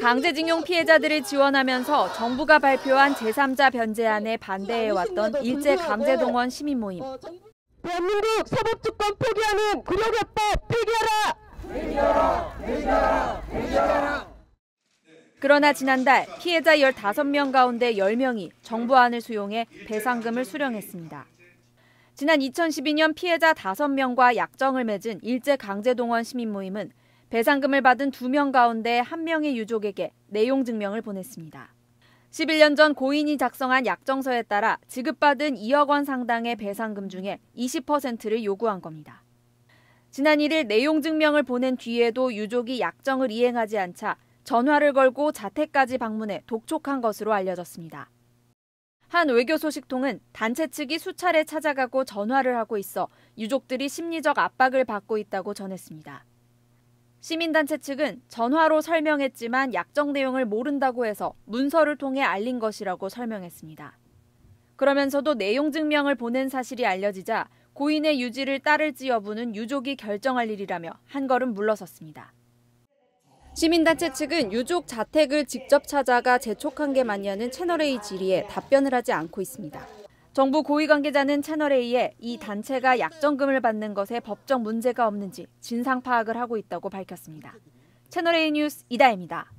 강제징용 피해자들을 지원하면서 정부가 발표한 제3자 변제안에 반대해왔던 일제 강제동원 시민 모임. 어, 대한민국 사법주권 포기하는 구력협법 폐기하라! 폐기하라! 폐기하라! 폐기하라! 그러나 지난달 피해자 15명 가운데 10명이 정부안을 수용해 배상금을 수령했습니다. 지난 2012년 피해자 5명과 약정을 맺은 일제 강제동원 시민 모임은 배상금을 받은 두 명 가운데 한명의 유족에게 내용 증명을 보냈습니다. 11년 전 고인이 작성한 약정서에 따라 지급받은 2억 원 상당의 배상금 중에 20%를 요구한 겁니다. 지난 1일 내용 증명을 보낸 뒤에도 유족이 약정을 이행하지 않자 전화를 걸고 자택까지 방문해 독촉한 것으로 알려졌습니다. 한 외교 소식통은 단체 측이 수차례 찾아가고 전화를 하고 있어 유족들이 심리적 압박을 받고 있다고 전했습니다. 시민단체 측은 전화로 설명했지만 약정 내용을 모른다고 해서 문서를 통해 알린 것이라고 설명했습니다. 그러면서도 내용 증명을 보낸 사실이 알려지자 고인의 유지를 따를지 여부는 유족이 결정할 일이라며 한 걸음 물러섰습니다. 시민단체 측은 유족 자택을 직접 찾아가 재촉한 게 맞냐는 채널A 질의에 답변을 하지 않고 있습니다. 정부 고위 관계자는 채널A에 이 단체가 약정금을 받는 것에 법적 문제가 없는지 진상 파악을 하고 있다고 밝혔습니다. 채널A 뉴스 이다입니다.